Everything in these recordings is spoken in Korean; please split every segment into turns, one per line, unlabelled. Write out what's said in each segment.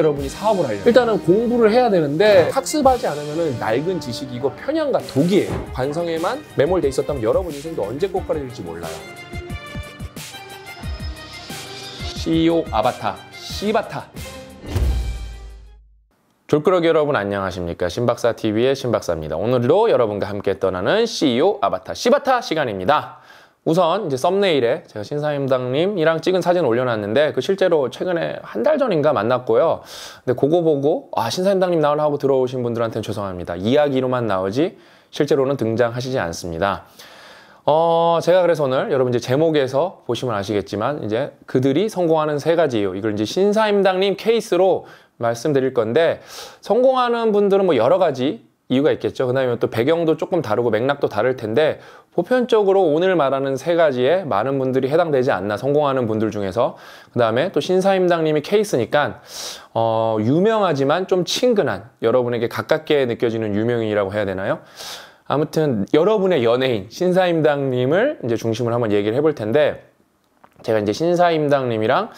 여러분이 사업을 하려면 일단은 공부를 해야 되는데 학습하지 않으면 낡은 지식이고 편향과 독이에요. 관성에만 매몰돼 있었다면 여러분 인생도 언제 꽃가루질지 몰라요. CEO 아바타, 시바타. 졸끄러기 여러분 안녕하십니까 신박사TV의 신박사입니다. 오늘도 여러분과 함께 떠나는 CEO 아바타 시바타 시간입니다. 우선 이제 썸네일에 제가 신사임당님이랑 찍은 사진 올려놨는데 그 실제로 최근에 한 달 전인가 만났고요. 근데 그거 보고 아 신사임당님 나오나 하고 들어오신 분들한테는 죄송합니다. 이야기로만 나오지 실제로는 등장하시지 않습니다. 어 제가 그래서 오늘 여러분 이제 제목에서 보시면 아시겠지만 이제 그들이 성공하는 세 가지 이유 이걸 이제 신사임당님 케이스로 말씀드릴 건데 성공하는 분들은 뭐 여러 가지 이유가 있겠죠. 그 다음에 또 배경도 조금 다르고 맥락도 다를 텐데 보편적으로 오늘 말하는 세 가지에 많은 분들이 해당되지 않나 성공하는 분들 중에서 그 다음에 또 신사임당님이 케이스니까 어, 유명하지만 좀 친근한 여러분에게 가깝게 느껴지는 유명인이라고 해야 되나요? 아무튼 여러분의 연예인 신사임당님을 이제 중심으로 한번 얘기를 해볼 텐데 제가 이제 신사임당님이랑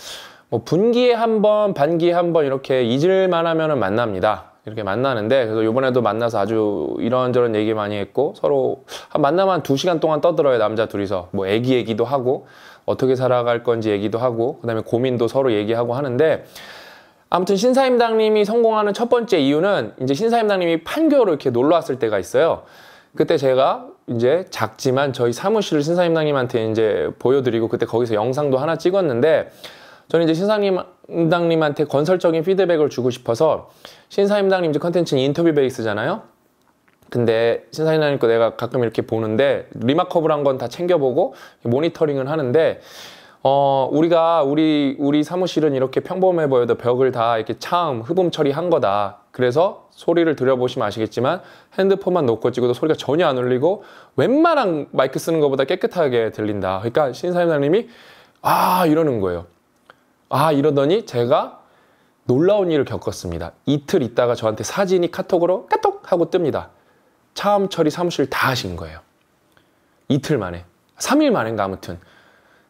뭐 분기에 한 번, 반기에 한 번 이렇게 잊을만 하면은 만납니다. 이렇게 만나는데 그래서 요번에도 만나서 아주 이런저런 얘기 많이 했고 서로 한 만나면 두 시간 동안 떠들어요 남자 둘이서 뭐 애기 얘기도 하고 어떻게 살아갈 건지 얘기도 하고 그다음에 고민도 서로 얘기하고 하는데 아무튼 신사임당님이 성공하는 첫 번째 이유는 이제 신사임당님이 판교로 이렇게 놀러 왔을 때가 있어요. 그때 제가 이제 작지만 저희 사무실을 신사임당님한테 이제 보여드리고 그때 거기서 영상도 하나 찍었는데 저는 이제 신사임당님한테 건설적인 피드백을 주고 싶어서 신사임당님 이제 컨텐츠는 인터뷰 베이스잖아요. 근데 신사임당님 거 내가 가끔 이렇게 보는데 리마커블한 건 다 챙겨보고 모니터링을 하는데 어, 우리가 우리 우리 사무실은 이렇게 평범해 보여도 벽을 다 이렇게 차음 흡음 처리한 거다. 그래서 소리를 들여보시면 아시겠지만 핸드폰만 놓고 찍어도 소리가 전혀 안 울리고 웬만한 마이크 쓰는 것보다 깨끗하게 들린다. 그러니까 신사임당님이 아 이러는 거예요. 아 이러더니 제가 놀라운 일을 겪었습니다. 이틀 있다가 저한테 사진이 카톡으로 까톡 하고 뜹니다. 차음 처리 사무실 다 하신 거예요. 이틀 만에. 3일 만인가 아무튼.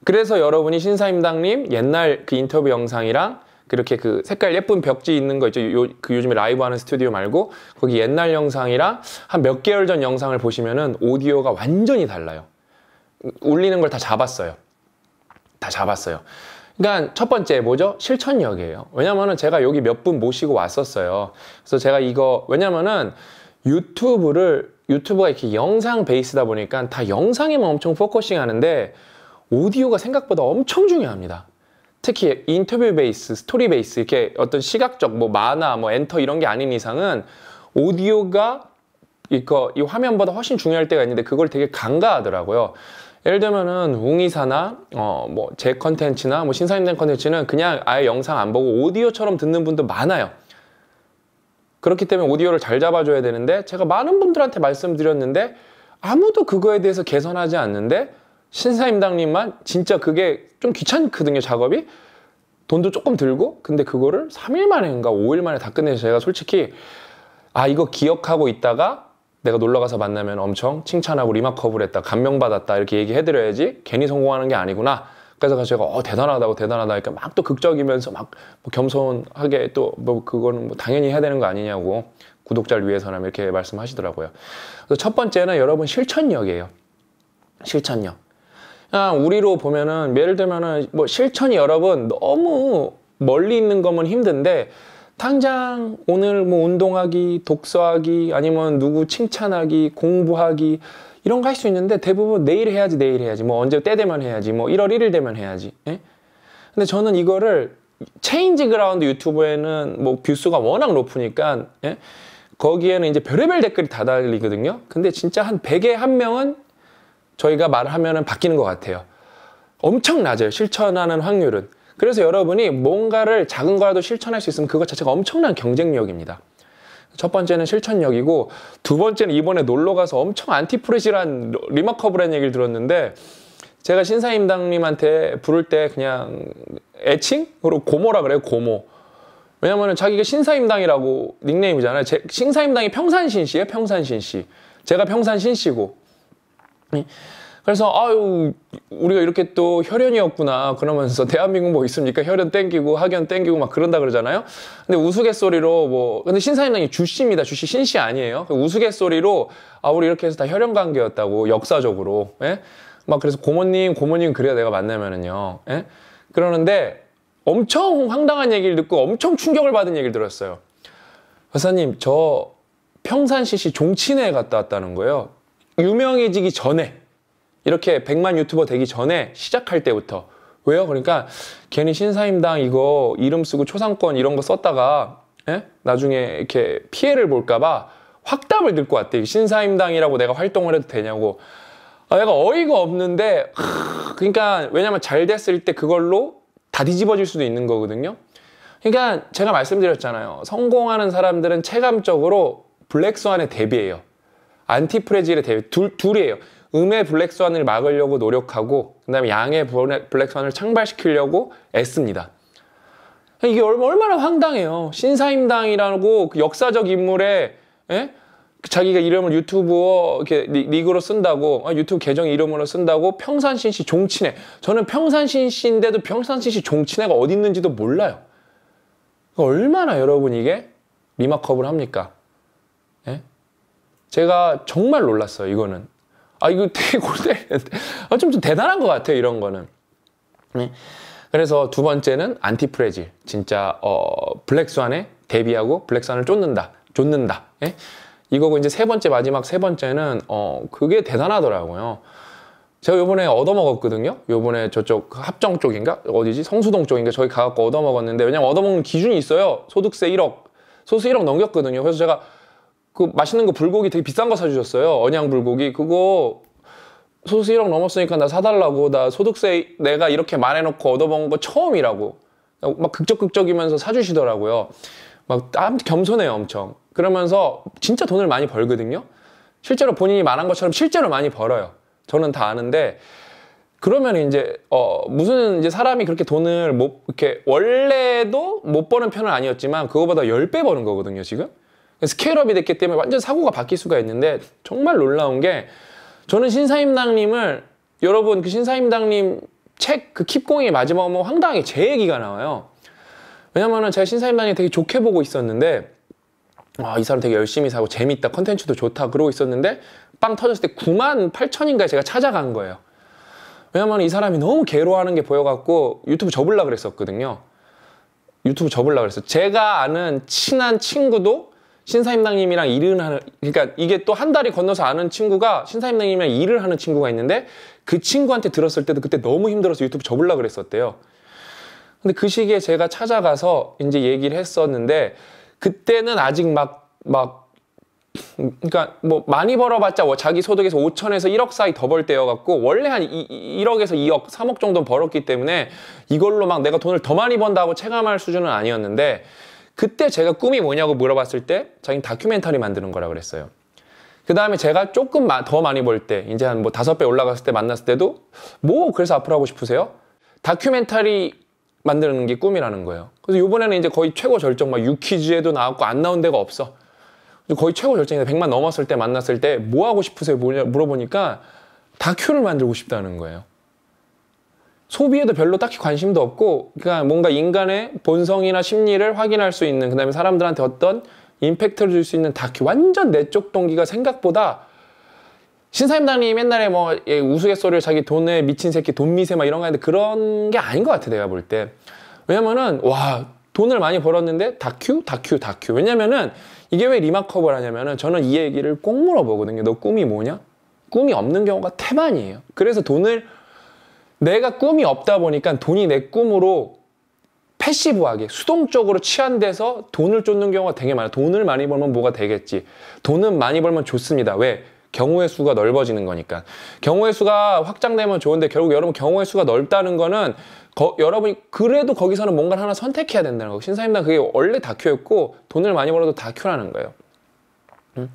그래서 여러분이 신사임당님 옛날 그 인터뷰 영상이랑 그렇게 그 색깔 예쁜 벽지 있는 거 있죠. 요, 그 요즘에 라이브 하는 스튜디오 말고 거기 옛날 영상이랑 한 몇 개월 전 영상을 보시면은 오디오가 완전히 달라요. 울리는 걸 다 잡았어요. 다 잡았어요. 그러니까 첫 번째 뭐죠? 실천력이에요. 왜냐면은 제가 여기 몇 분 모시고 왔었어요. 그래서 제가 이거 왜냐면은 유튜브를 유튜브가 이렇게 영상 베이스다 보니까 다 영상에만 엄청 포커싱 하는데 오디오가 생각보다 엄청 중요합니다. 특히 인터뷰 베이스, 스토리 베이스 이렇게 어떤 시각적 뭐 만화, 뭐 엔터 이런 게 아닌 이상은 오디오가 이거 이 화면보다 훨씬 중요할 때가 있는데 그걸 되게 간과하더라고요. 예를 들면은 웅이사나 어 뭐제 컨텐츠나 뭐 신사임당 컨텐츠는 그냥 아예 영상 안 보고 오디오처럼 듣는 분도 많아요. 그렇기 때문에 오디오를 잘 잡아줘야 되는데 제가 많은 분들한테 말씀드렸는데 아무도 그거에 대해서 개선하지 않는데 신사임당님만 진짜 그게 좀 귀찮거든요 작업이 돈도 조금 들고 근데 그거를 3일 만에인가 5일 만에 다 끝내서 제가 솔직히 아 이거 기억하고 있다가 내가 놀러가서 만나면 엄청 칭찬하고 리마커블 했다, 감명받았다 이렇게 얘기해드려야지 괜히 성공하는 게 아니구나. 그래서 제가 어 대단하다고 대단하다 니까 막 또 극적이면서 막뭐 겸손하게 또 뭐 그거는 뭐 당연히 해야 되는 거 아니냐고 구독자를 위해서라 이렇게 말씀하시더라고요. 그래서 첫 번째는 여러분 실천력이에요. 실천력. 그냥 아, 우리로 보면은 예를 들면은 뭐 실천이 여러분 너무 멀리 있는 거면 힘든데 당장 오늘 뭐 운동하기, 독서하기, 아니면 누구 칭찬하기, 공부하기 이런 거 할 수 있는데 대부분 내일 해야지, 내일 해야지. 뭐 언제 때 되면 해야지. 뭐 1월 1일 되면 해야지. 예? 근데 저는 이거를 체인지 그라운드 유튜브에는 뭐 뷰수가 워낙 높으니까 예? 거기에는 이제 별의별 댓글이 다 달리거든요. 근데 진짜 한 100에 한 명은 저희가 말하면은 바뀌는 것 같아요. 엄청 낮아요. 실천하는 확률은. 그래서 여러분이 뭔가를 작은 거라도 실천할 수 있으면 그것 자체가 엄청난 경쟁력입니다. 첫 번째는 실천력이고 두 번째는 이번에 놀러 가서 엄청 안티프레시란 리마커블한 얘기를 들었는데 제가 신사임당님한테 부를 때 그냥 애칭으로 고모라 그래요 고모 왜냐면은 자기가 신사임당이라고 닉네임이잖아요 제, 신사임당이 평산신 씨예요 평산신 씨 제가 평산신 씨고 그래서 아유 우리가 이렇게 또 혈연이었구나 그러면서 대한민국 뭐 있습니까 혈연 땡기고 학연 땡기고 막 그런다 그러잖아요 근데 우스갯소리로 뭐 근데 신사임당이 주씨입니다 주씨 신씨 아니에요 그 우스갯소리로 아 우리 이렇게 해서 다 혈연 관계였다고 역사적으로 예? 막 그래서 고모님 고모님 그래야 내가 만나면은요 예? 그러는데 엄청 황당한 얘기를 듣고 엄청 충격을 받은 얘기를 들었어요 박사님 저 평산시시 종친회에 갔다 왔다는 거예요 유명해지기 전에 이렇게 100만 유튜버 되기 전에 시작할 때부터 왜요? 그러니까 괜히 신사임당 이거 이름 쓰고 초상권 이런 거 썼다가 에? 예? 나중에 이렇게 피해를 볼까봐 확답을 듣고 왔대. 신사임당이라고 내가 활동을 해도 되냐고. 아, 내가 어이가 없는데 하, 그러니까 왜냐면 잘 됐을 때 그걸로 다 뒤집어질 수도 있는 거거든요. 그러니까 제가 말씀드렸잖아요. 성공하는 사람들은 체감적으로 블랙스완에 대비해요. 안티프레질에 대비 둘, 둘이에요. 음의 블랙스완을 막으려고 노력하고 그다음에 양의 블랙스완을 창발시키려고 애씁니다. 이게 얼마나 황당해요. 신사임당이라고 그 역사적 인물의 에? 예? 그 자기가 이름을 유튜브 이렇게 리그로 쓴다고 아, 유튜브 계정 이름으로 쓴다고 평산신 씨 종친회 저는 평산신 씨인데도 평산신 씨 종친회가 어디 있는지도 몰라요. 얼마나 여러분 이게 리마컵을 합니까? 예? 제가 정말 놀랐어요 이거는 아, 이거 되게 골때리는데. 아, 좀, 좀 대단한 것 같아요, 이런 거는. 네. 그래서 두 번째는 안티프레질. 진짜, 어, 블랙스완에 대비하고 블랙스완을 쫓는다. 쫓는다. 예? 이거고 이제 세 번째, 마지막 세 번째는, 어, 그게 대단하더라고요. 제가 요번에 얻어먹었거든요. 요번에 저쪽 합정 쪽인가? 어디지? 성수동 쪽인가? 저기 가갖고 얻어먹었는데, 왜냐면 얻어먹는 기준이 있어요. 소득세 1억. 소수 1억 넘겼거든요. 그래서 제가 그 맛있는 거 불고기 되게 비싼 거 사주셨어요. 언양 불고기. 그거 소득세 1억 넘었으니까 나 사달라고. 나 소득세 내가 이렇게 말해놓고 얻어본 거 처음이라고. 막 극적극적이면서 사주시더라고요. 막 아무튼 겸손해요, 엄청. 그러면서 진짜 돈을 많이 벌거든요. 실제로 본인이 말한 것처럼 실제로 많이 벌어요. 저는 다 아는데 그러면 이제 어 무슨 이제 사람이 그렇게 돈을 못 이렇게 원래도 못 버는 편은 아니었지만 그거보다 1 0배 버는 거거든요, 지금. 스케일업이 됐기 때문에 완전 사고가 바뀔 수가 있는데 정말 놀라운 게 저는 신사임당님을 여러분 그 신사임당님 책 그 킵공이 마지막 보 황당하게 제 얘기가 나와요. 왜냐면은 제가 신사임당님 되게 좋게 보고 있었는데 아, 이 사람 되게 열심히 사고 재밌다 컨텐츠도 좋다 그러고 있었는데 빵 터졌을 때 9만 8천인가에 제가 찾아간 거예요. 왜냐면 이 사람이 너무 괴로워하는 게 보여갖고 유튜브 접을라 그랬었거든요. 유튜브 접을라 그랬어. 제가 아는 친한 친구도 신사임당님이랑 일을 하는 그러니까 이게 또 한 달이 건너서 아는 친구가 신사임당님이랑 일을 하는 친구가 있는데 그 친구한테 들었을 때도 그때 너무 힘들어서 유튜브 접을라 그랬었대요. 근데 그 시기에 제가 찾아가서 이제 얘기를 했었는데 그때는 아직 막 막 그러니까 뭐 많이 벌어봤자 자기 소득에서 5천에서 1억 사이 더 벌 때여갖고 원래 한 2, 1억에서 2억, 3억 정도 벌었기 때문에 이걸로 막 내가 돈을 더 많이 번다고 체감할 수준은 아니었는데 그때 제가 꿈이 뭐냐고 물어봤을 때 자기는 다큐멘터리 만드는 거라 그랬어요. 그 다음에 제가 조금 더 많이 볼 때, 이제 한 뭐 다섯 배 올라갔을 때 만났을 때도 뭐 그래서 앞으로 하고 싶으세요? 다큐멘터리 만드는 게 꿈이라는 거예요. 그래서 이번에는 이제 거의 최고 절정, 막 유퀴즈에도 나왔고 안 나온 데가 없어. 거의 최고 절정인데 100만 넘었을 때 만났을 때 뭐 하고 싶으세요? 물어보니까 다큐를 만들고 싶다는 거예요. 소비에도 별로 딱히 관심도 없고 그러니까 뭔가 인간의 본성이나 심리를 확인할 수 있는 그다음에 사람들한테 어떤 임팩트를 줄 수 있는 다큐 완전 내적 동기가 생각보다 신사임당님이 맨날에 뭐 예, 우스갯소리를 자기 돈에 미친 새끼 돈미세 막 이런 거 하는데 그런 게 아닌 것 같아 내가 볼 때 왜냐면은 와 돈을 많이 벌었는데 다큐 다큐 다큐 왜냐면은 이게 왜 리마커블 하냐면은 저는 이 얘기를 꼭 물어보거든요 너 꿈이 뭐냐 꿈이 없는 경우가 태반이에요 그래서 돈을 내가 꿈이 없다 보니까 돈이 내 꿈으로 패시브하게 수동적으로 취한데서 돈을 쫓는 경우가 되게 많아요. 돈을 많이 벌면 뭐가 되겠지. 돈은 많이 벌면 좋습니다. 왜? 경우의 수가 넓어지는 거니까. 경우의 수가 확장되면 좋은데 결국 여러분 경우의 수가 넓다는 거는 거, 여러분이 그래도 거기서는 뭔가를 하나 선택해야 된다는 거 신사임당 그게 원래 다큐였고 돈을 많이 벌어도 다큐라는 거예요. 음?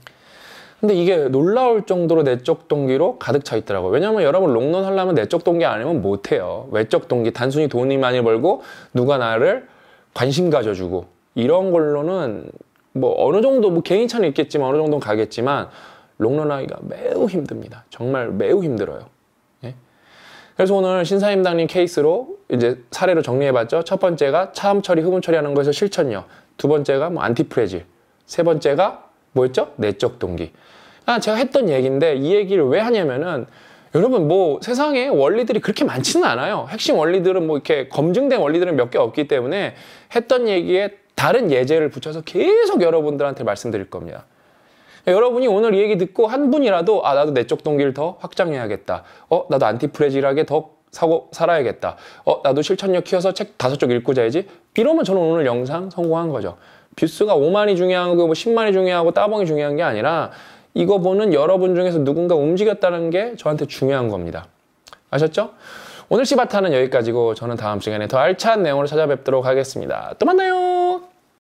근데 이게 놀라울 정도로 내적 동기로 가득 차 있더라고요. 왜냐면 여러분 롱런 하려면 내적 동기 아니면 못해요. 외적 동기, 단순히 돈이 많이 벌고 누가 나를 관심 가져주고 이런 걸로는 뭐 어느 정도 뭐 개인차는 있겠지만 어느 정도는 가겠지만 롱런하기가 매우 힘듭니다. 정말 매우 힘들어요. 예? 그래서 오늘 신사임당님 케이스로 이제 사례로 정리해봤죠. 첫 번째가 차음 처리, 흡음 처리하는 거에서 실천력. 두 번째가 뭐 안티프레질. 세 번째가 뭐였죠? 내적 동기. 아, 제가 했던 얘기인데 이 얘기를 왜 하냐면은 여러분 뭐 세상에 원리들이 그렇게 많지는 않아요. 핵심 원리들은 뭐 이렇게 검증된 원리들은 몇 개 없기 때문에 했던 얘기에 다른 예제를 붙여서 계속 여러분들한테 말씀드릴 겁니다. 여러분이 오늘 이 얘기 듣고 한 분이라도 아 나도 내적 동기를 더 확장해야겠다. 어 나도 안티프레질하게 더 사고 살아야겠다. 어 나도 실천력 키워서 책 다섯 쪽 읽고 자야지. 이러면 저는 오늘 영상 성공한 거죠. 뷰스가 5만이 중요하고 뭐 10만이 중요하고 따봉이 중요한 게 아니라 이거 보는 여러분 중에서 누군가 움직였다는 게 저한테 중요한 겁니다. 아셨죠? 오늘 시바타는 여기까지고 저는 다음 시간에 더 알찬 내용으로 찾아뵙도록 하겠습니다. 또 만나요!